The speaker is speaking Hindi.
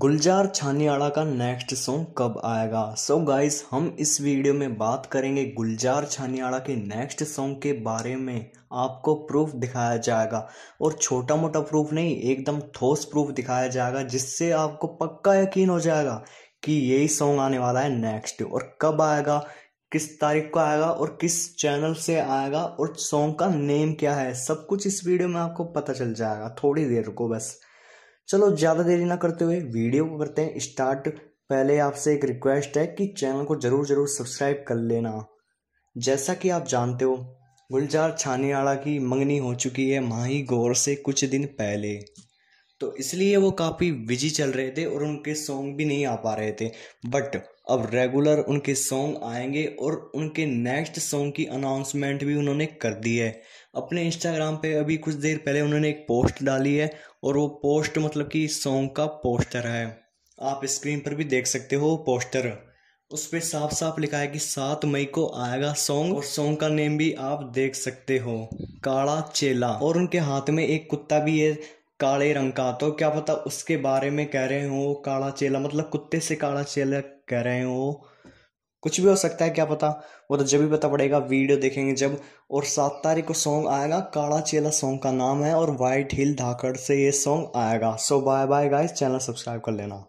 गुलजार छानियाड़ा का नेक्स्ट सॉन्ग कब आएगा सो so गाइस हम इस वीडियो में बात करेंगे गुलजार छानियाड़ा के नेक्स्ट सॉन्ग के बारे में आपको प्रूफ दिखाया जाएगा और छोटा मोटा प्रूफ नहीं एकदम ठोस प्रूफ दिखाया जाएगा जिससे आपको पक्का यकीन हो जाएगा कि यही सॉन्ग आने वाला है नेक्स्ट और कब आएगा किस तारीख को आएगा और किस चैनल से आएगा और सॉन्ग का नेम क्या है सब कुछ इस वीडियो में आपको पता चल जाएगा थोड़ी देर को बस चलो ज़्यादा देरी ना करते हुए वीडियो को करते हैं स्टार्ट पहले आपसे एक रिक्वेस्ट है कि चैनल को ज़रूर ज़रूर सब्सक्राइब कर लेना जैसा कि आप जानते हो गुलजार छानेवाला की मंगनी हो चुकी है माही गौर से कुछ दिन पहले तो इसलिए वो काफ़ी बिजी चल रहे थे और उनके सॉन्ग भी नहीं आ पा रहे थे बट अब रेगुलर उनके सॉन्ग आएंगे और उनके नेक्स्ट सॉन्ग की अनाउंसमेंट भी उन्होंने कर दी है अपने इंस्टाग्राम पे अभी कुछ देर पहले उन्होंने एक पोस्ट डाली है और वो पोस्ट मतलब कि सॉन्ग का पोस्टर है आप स्क्रीन पर भी देख सकते हो पोस्टर उस पर साफ साफ लिखा है कि सात मई को आएगा सॉन्ग और सॉन्ग का नेम भी आप देख सकते हो काला चेला और उनके हाथ में एक कुत्ता भी है काले रंग का तो क्या पता उसके बारे में कह रहे हो काला चेला मतलब कुत्ते से काला चेला कह रहे हो कुछ भी हो सकता है क्या पता वो तो जब भी पता पड़ेगा वीडियो देखेंगे जब और सात तारीख को सॉन्ग आएगा काला चेला सॉन्ग का नाम है और वाइट हिल धाकड़ से ये सॉन्ग आएगा so bye bye guys channel subscribe कर लेना